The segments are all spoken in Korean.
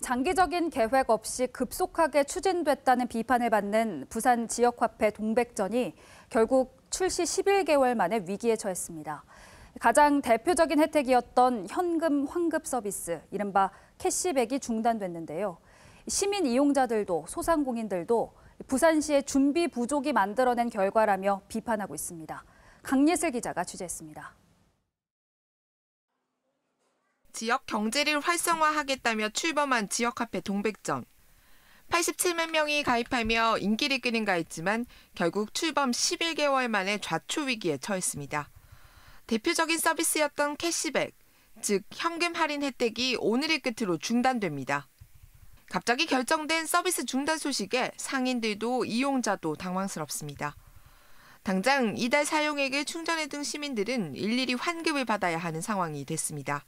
장기적인 계획 없이 급속하게 추진됐다는 비판을 받는 부산 지역화폐 동백전이 결국 출시 11개월 만에 위기에 처했습니다. 가장 대표적인 혜택이었던 현금 환급 서비스, 이른바 캐시백이 중단됐는데요. 시민 이용자들도 소상공인들도 부산시의 준비 부족이 만들어낸 결과라며 비판하고 있습니다. 강예슬 기자가 취재했습니다. 지역 경제를 활성화하겠다며 출범한 지역화폐 동백전. 87만 명이 가입하며 인기를 끄는가 했지만 결국 출범 11개월 만에 좌초 위기에 처했습니다. 대표적인 서비스였던 캐시백, 즉 현금 할인 혜택이 오늘의 끝으로 중단됩니다. 갑자기 결정된 서비스 중단 소식에 상인들도 이용자도 당황스럽습니다. 당장 이달 사용액을 충전해둔 시민들은 일일이 환급을 받아야 하는 상황이 됐습니다.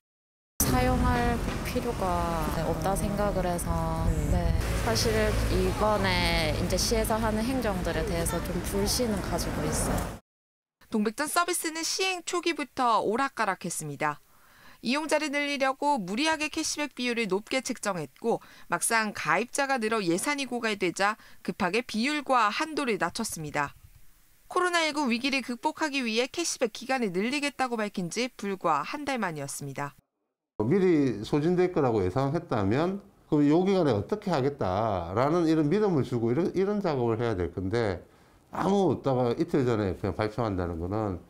사용할 필요가 없다 생각을 해서 네. 네. 사실 이번에 이제 시에서 하는 행정들에 대해서 좀 불신은 가지고 있어요. 동백전 서비스는 시행 초기부터 오락가락했습니다. 이용자를 늘리려고 무리하게 캐시백 비율을 높게 책정했고 막상 가입자가 늘어 예산이 고갈되자 급하게 비율과 한도를 낮췄습니다. 코로나19 위기를 극복하기 위해 캐시백 기간을 늘리겠다고 밝힌 지 불과 한 달 만이었습니다. 미리 소진될 거라고 예상했다면 그럼 요 기간에 어떻게 하겠다라는 이런 믿음을 주고 이런, 이런 작업을 해야 될 건데 아무 없다가 이틀 전에 그냥 발표한다는 거는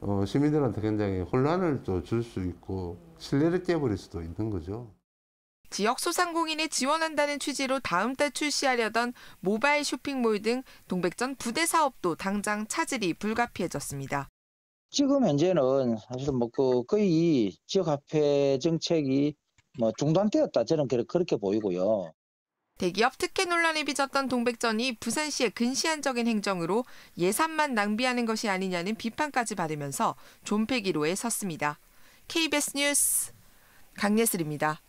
어, 시민들한테 굉장히 혼란을 줄 수 있고 신뢰를 깨버릴 수도 있는 거죠. 지역 소상공인이 지원한다는 취지로 다음 달 출시하려던 모바일 쇼핑몰 등 동백전 부대 사업도 당장 차질이 불가피해졌습니다. 지금 현재는 사실 뭐그 거의 지역화폐 정책이 뭐 중단되었다 저는 그렇게 보이고요. 대기업 특혜 논란에 빚었던 동백전이 부산시의 근시안적인 행정으로 예산만 낭비하는 것이 아니냐는 비판까지 받으면서 존폐기로에 섰습니다. KBS 뉴스 강예슬입니다.